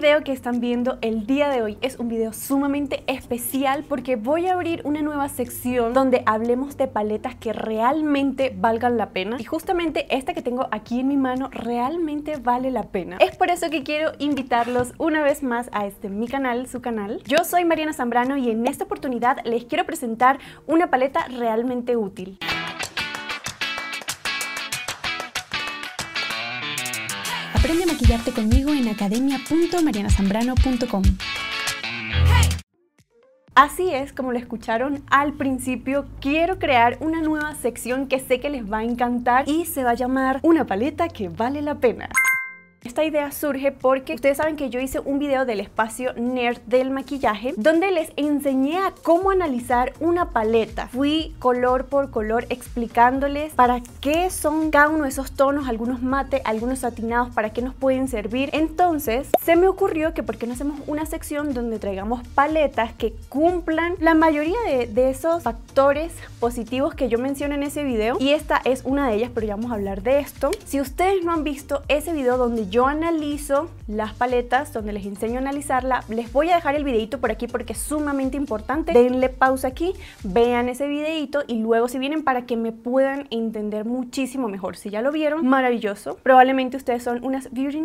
video que están viendo el día de hoy es un video sumamente especial porque voy a abrir una nueva sección donde hablemos de paletas que realmente valgan la pena y justamente esta que tengo aquí en mi mano realmente vale la pena. Es por eso que quiero invitarlos una vez más a este mi canal, su canal. Yo soy Mariana Zambrano y en esta oportunidad les quiero presentar una paleta realmente útil. Aprende a maquillarte conmigo en academia.marianasambrano.com. Así es, como lo escucharon al principio, quiero crear una nueva sección que sé que les va a encantar y se va a llamar Una paleta que vale la pena esta idea surge porque ustedes saben que yo hice un video del espacio nerd del maquillaje donde les enseñé a cómo analizar una paleta. Fui color por color explicándoles para qué son cada uno de esos tonos, algunos mate, algunos satinados, para qué nos pueden servir. Entonces se me ocurrió que por qué no hacemos una sección donde traigamos paletas que cumplan la mayoría de, esos factores positivos que yo mencioné en ese video y esta es una de ellas, pero ya vamos a hablar de esto. Si ustedes no han visto ese video donde yo analizo las paletas, donde les enseño a analizarla. Les voy a dejar el videito por aquí porque es sumamente importante. Denle pausa aquí, vean ese videito y luego si vienen para que me puedan entender muchísimo mejor. Si ya lo vieron, maravilloso. Probablemente ustedes son unas beauty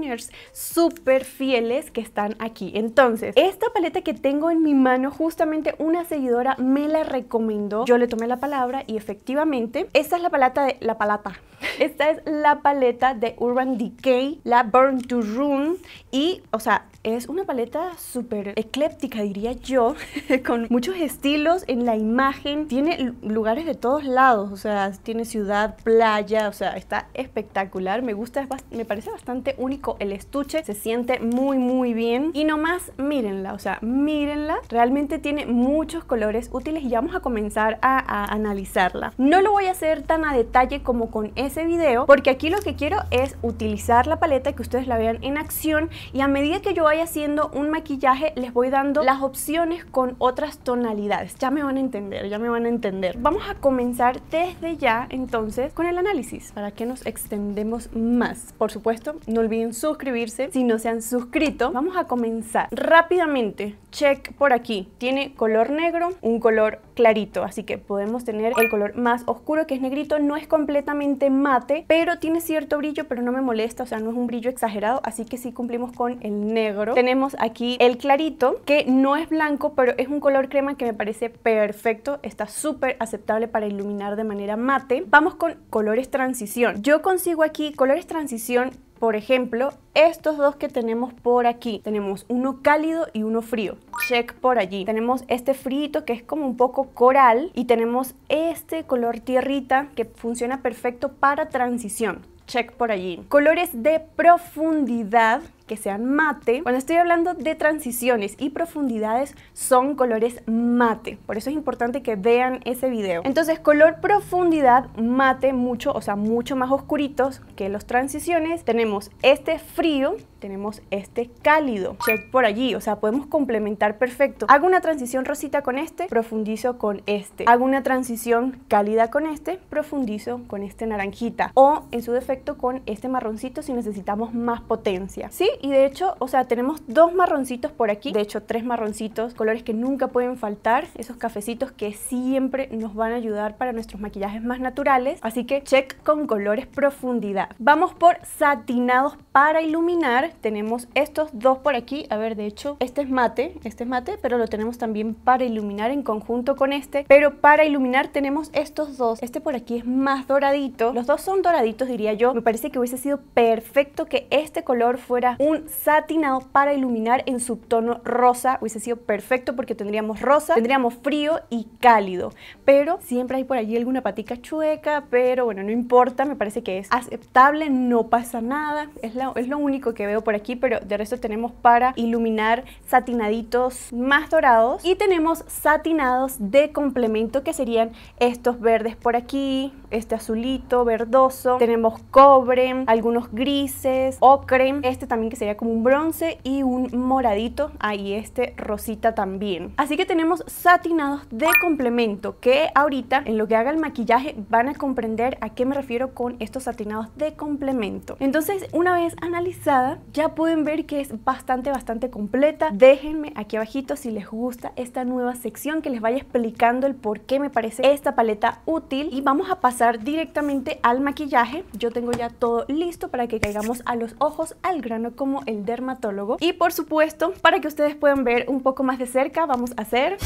súper fieles que están aquí. Entonces, esta paleta que tengo en mi mano, justamente una seguidora me la recomendó. Yo le tomé la palabra y efectivamente, esta es la paleta de... La palata. Esta es la paleta de Urban Decay, la Burn to Room y, o sea, es una paleta súper ecléptica, diría yo, con muchos estilos en la imagen. Tiene lugares de todos lados, o sea, tiene ciudad, playa, o sea, está espectacular. Me gusta, me parece bastante único el estuche, se siente muy, muy bien. Y nomás mírenla, o sea, mírenla. Realmente tiene muchos colores útiles y vamos a comenzar a, a analizarla. No lo voy a hacer tan a detalle como con ese video, porque aquí lo que quiero es utilizar la paleta, que ustedes la vean en acción y a medida que yo voy haciendo un maquillaje, les voy dando las opciones con otras tonalidades. Ya me van a entender, ya me van a entender. Vamos a comenzar desde ya entonces con el análisis, para que nos extendemos más. Por supuesto, no olviden suscribirse si no se han suscrito. Vamos a comenzar rápidamente. Check por aquí. Tiene color negro, un color clarito, así que podemos tener el color más oscuro que es negrito. No es completamente mate, pero tiene cierto brillo, pero no me molesta, o sea, no es un brillo exagerado, así que sí cumplimos con el negro tenemos aquí el clarito, que no es blanco, pero es un color crema que me parece perfecto. Está súper aceptable para iluminar de manera mate. Vamos con colores transición. Yo consigo aquí colores transición por ejemplo, estos dos que tenemos por aquí. Tenemos uno cálido y uno frío. Check por allí. Tenemos este frito que es como un poco coral y tenemos este color tierrita que funciona perfecto para transición. Check por allí. Colores de profundidad que sean mate. Cuando estoy hablando de transiciones y profundidades, son colores mate. Por eso es importante que vean ese video. Entonces, color profundidad mate mucho, o sea, mucho más oscuritos que los transiciones. Tenemos este frío, tenemos este cálido. Check por allí, o sea, podemos complementar perfecto. Hago una transición rosita con este, profundizo con este. Hago una transición cálida con este, profundizo con este naranjita. O, en su defecto, con este marroncito si necesitamos más potencia. ¿Sí? y de hecho, o sea, tenemos dos marroncitos por aquí, de hecho tres marroncitos, colores que nunca pueden faltar, esos cafecitos que siempre nos van a ayudar para nuestros maquillajes más naturales, así que check con colores profundidad. Vamos por satinados para iluminar, tenemos estos dos por aquí, a ver, de hecho, este es mate, este es mate, pero lo tenemos también para iluminar en conjunto con este, pero para iluminar tenemos estos dos, este por aquí es más doradito, los dos son doraditos diría yo, me parece que hubiese sido perfecto que este color fuera un satinado para iluminar en subtono rosa. Hubiese sido perfecto porque tendríamos rosa, tendríamos frío y cálido. Pero siempre hay por allí alguna patica chueca, pero bueno, no importa, me parece que es aceptable, no pasa nada. Es, es lo único que veo por aquí, pero de resto tenemos para iluminar satinaditos más dorados. Y tenemos satinados de complemento que serían estos verdes por aquí, este azulito, verdoso. Tenemos cobre, algunos grises, ocre. Este también que sería como un bronce y un moradito, ahí este rosita también. Así que tenemos satinados de complemento que ahorita en lo que haga el maquillaje van a comprender a qué me refiero con estos satinados de complemento. Entonces una vez analizada ya pueden ver que es bastante bastante completa. Déjenme aquí abajito si les gusta esta nueva sección que les vaya explicando el por qué me parece esta paleta útil y vamos a pasar directamente al maquillaje. Yo tengo ya todo listo para que caigamos a los ojos al grano como el dermatólogo. Y por supuesto, para que ustedes puedan ver un poco más de cerca, vamos a hacer...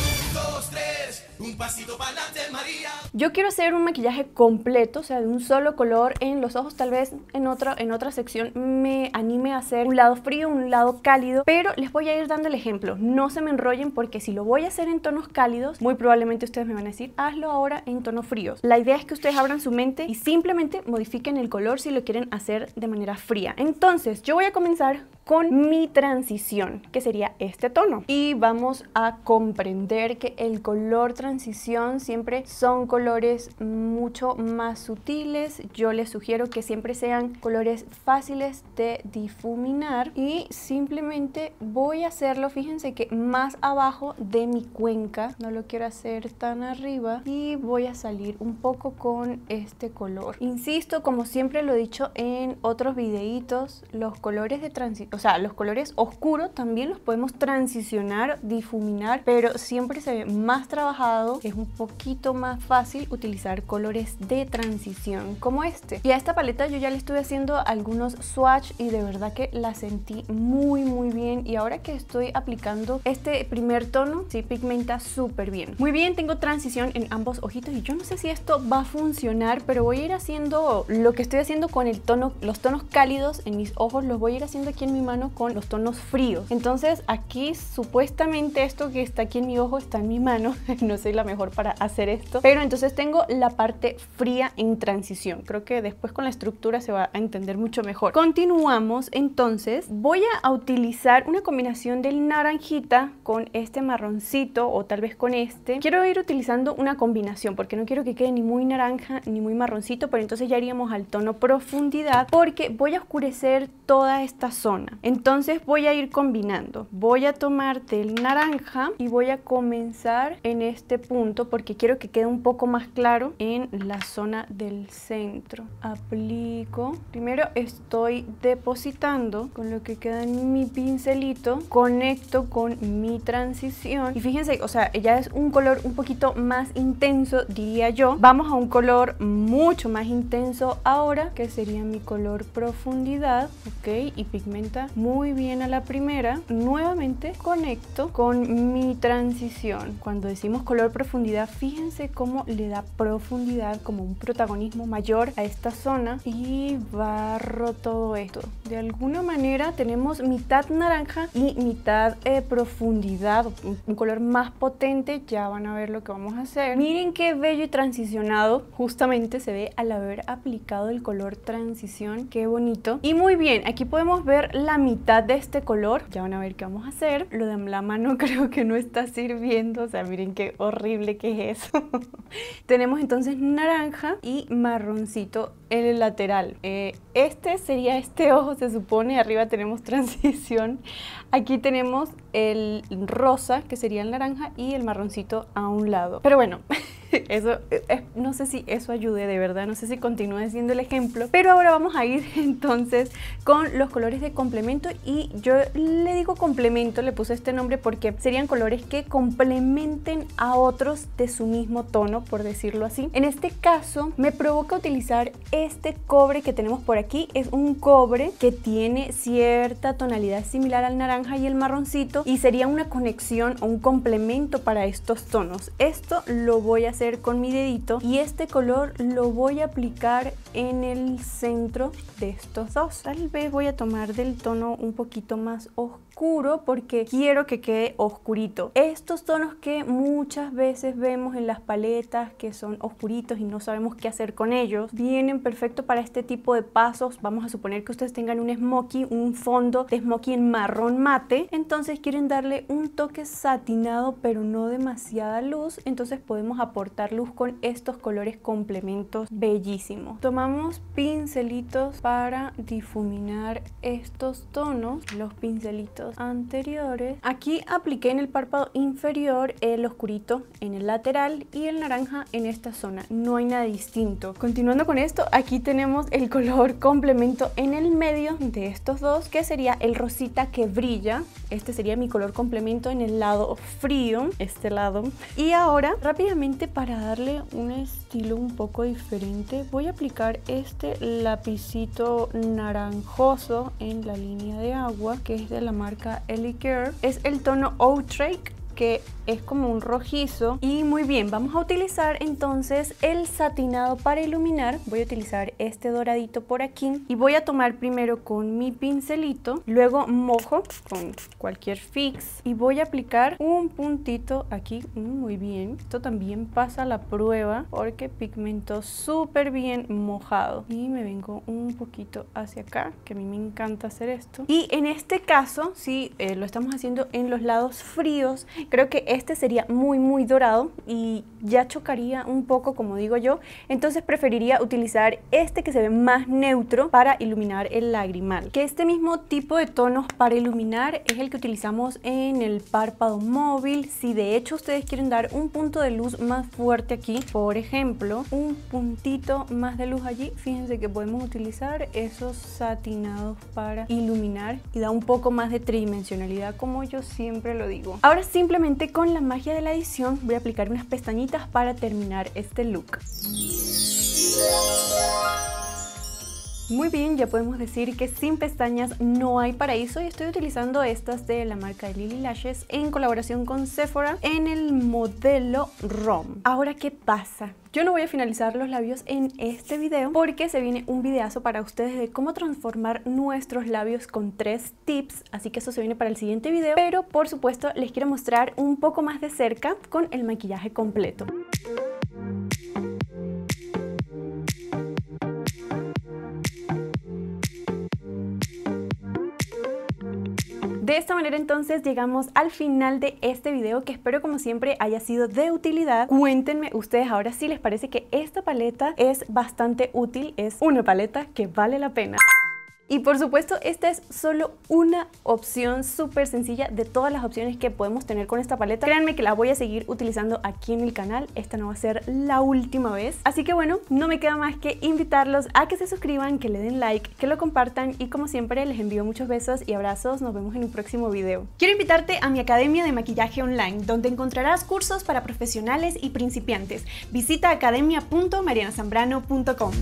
Yo quiero hacer un maquillaje completo, o sea, de un solo color en los ojos, tal vez en, en otra sección me anime a hacer un lado frío, un lado cálido, pero les voy a ir dando el ejemplo. No se me enrollen porque si lo voy a hacer en tonos cálidos, muy probablemente ustedes me van a decir, hazlo ahora en tonos fríos. La idea es que ustedes abran su mente y simplemente modifiquen el color si lo quieren hacer de manera fría. Entonces, yo voy a comenzar Ashadh con mi transición, que sería este tono. Y vamos a comprender que el color transición siempre son colores mucho más sutiles. Yo les sugiero que siempre sean colores fáciles de difuminar y simplemente voy a hacerlo, fíjense que más abajo de mi cuenca, no lo quiero hacer tan arriba y voy a salir un poco con este color. Insisto, como siempre lo he dicho en otros videitos, los colores de transición o sea, los colores oscuros también los podemos transicionar, difuminar, pero siempre se ve más trabajado, es un poquito más fácil utilizar colores de transición como este. Y a esta paleta yo ya le estuve haciendo algunos swatch y de verdad que la sentí muy muy bien y ahora que estoy aplicando este primer tono, sí pigmenta súper bien. Muy bien, tengo transición en ambos ojitos y yo no sé si esto va a funcionar, pero voy a ir haciendo lo que estoy haciendo con el tono, los tonos cálidos en mis ojos, los voy a ir haciendo aquí en mi mano con los tonos fríos. Entonces aquí supuestamente esto que está aquí en mi ojo está en mi mano. no soy la mejor para hacer esto. Pero entonces tengo la parte fría en transición. Creo que después con la estructura se va a entender mucho mejor. Continuamos entonces. Voy a utilizar una combinación del naranjita con este marroncito o tal vez con este. Quiero ir utilizando una combinación porque no quiero que quede ni muy naranja ni muy marroncito. Pero entonces ya iríamos al tono profundidad porque voy a oscurecer toda esta zona. Entonces voy a ir combinando. Voy a tomarte el naranja y voy a comenzar en este punto porque quiero que quede un poco más claro en la zona del centro. Aplico. Primero estoy depositando con lo que queda en mi pincelito. Conecto con mi transición. Y fíjense, o sea, ya es un color un poquito más intenso, diría yo. Vamos a un color mucho más intenso ahora, que sería mi color profundidad. Ok, y pigmenta muy bien a la primera. Nuevamente conecto con mi transición. Cuando decimos color profundidad, fíjense cómo le da profundidad, como un protagonismo mayor a esta zona y barro todo esto. De alguna manera tenemos mitad naranja y mitad eh, profundidad, un color más potente, ya van a ver lo que vamos a hacer. Miren qué bello y transicionado, justamente se ve al haber aplicado el color transición, qué bonito. Y muy bien, aquí podemos ver la mitad de este color. Ya van a ver qué vamos a hacer. Lo de la mano creo que no está sirviendo. O sea, miren qué horrible que es eso. Tenemos entonces naranja y marroncito en el lateral. Eh, este sería este ojo, se supone. Arriba tenemos transición. Aquí tenemos el rosa, que sería el naranja, y el marroncito a un lado. Pero bueno... Eso, eh, eh, no sé si eso ayude de verdad, no sé si continúe siendo el ejemplo, pero ahora vamos a ir entonces con los colores de complemento y yo le digo complemento, le puse este nombre porque serían colores que complementen a otros de su mismo tono, por decirlo así. En este caso me provoca utilizar este cobre que tenemos por aquí, es un cobre que tiene cierta tonalidad similar al naranja y el marroncito y sería una conexión o un complemento para estos tonos. Esto lo voy a hacer con mi dedito y este color lo voy a aplicar en el centro de estos dos. Tal vez voy a tomar del tono un poquito más oscuro oscuro porque quiero que quede oscurito. Estos tonos que muchas veces vemos en las paletas que son oscuritos y no sabemos qué hacer con ellos, vienen perfecto para este tipo de pasos. Vamos a suponer que ustedes tengan un smokey, un fondo de smoky en marrón mate, entonces quieren darle un toque satinado pero no demasiada luz, entonces podemos aportar luz con estos colores complementos bellísimos. Tomamos pincelitos para difuminar estos tonos, los pincelitos anteriores. Aquí apliqué en el párpado inferior el oscurito en el lateral y el naranja en esta zona. No hay nada distinto. Continuando con esto, aquí tenemos el color complemento en el medio de estos dos, que sería el rosita que brilla. Este sería mi color complemento en el lado frío, este lado. Y ahora, rápidamente para darle un un poco diferente voy a aplicar este lapicito naranjoso en la línea de agua que es de la marca Elicare es el tono Outrake que es como un rojizo. Y muy bien, vamos a utilizar entonces el satinado para iluminar. Voy a utilizar este doradito por aquí y voy a tomar primero con mi pincelito, luego mojo con cualquier fix y voy a aplicar un puntito aquí. Mm, muy bien, esto también pasa la prueba porque pigmento súper bien mojado. Y me vengo un poquito hacia acá, que a mí me encanta hacer esto. Y en este caso, si eh, lo estamos haciendo en los lados fríos Creo que este sería muy, muy dorado y ya chocaría un poco, como digo yo. Entonces preferiría utilizar este que se ve más neutro para iluminar el lagrimal. Que este mismo tipo de tonos para iluminar es el que utilizamos en el párpado móvil. Si de hecho ustedes quieren dar un punto de luz más fuerte aquí, por ejemplo, un puntito más de luz allí, fíjense que podemos utilizar esos satinados para iluminar y da un poco más de tridimensionalidad, como yo siempre lo digo. Ahora simplemente con la magia de la edición voy a aplicar unas pestañitas para terminar este look. Muy bien, ya podemos decir que sin pestañas no hay paraíso y estoy utilizando estas de la marca de Lily Lashes en colaboración con Sephora en el modelo ROM. Ahora, ¿qué pasa? Yo no voy a finalizar los labios en este video porque se viene un videazo para ustedes de cómo transformar nuestros labios con tres tips, así que eso se viene para el siguiente video, pero por supuesto les quiero mostrar un poco más de cerca con el maquillaje completo. De esta manera entonces llegamos al final de este video que espero como siempre haya sido de utilidad. Cuéntenme ustedes ahora si les parece que esta paleta es bastante útil, es una paleta que vale la pena. Y por supuesto, esta es solo una opción súper sencilla de todas las opciones que podemos tener con esta paleta. Créanme que la voy a seguir utilizando aquí en el canal, esta no va a ser la última vez. Así que bueno, no me queda más que invitarlos a que se suscriban, que le den like, que lo compartan y como siempre les envío muchos besos y abrazos, nos vemos en un próximo video. Quiero invitarte a mi Academia de Maquillaje Online, donde encontrarás cursos para profesionales y principiantes. Visita academia.marianasambrano.com.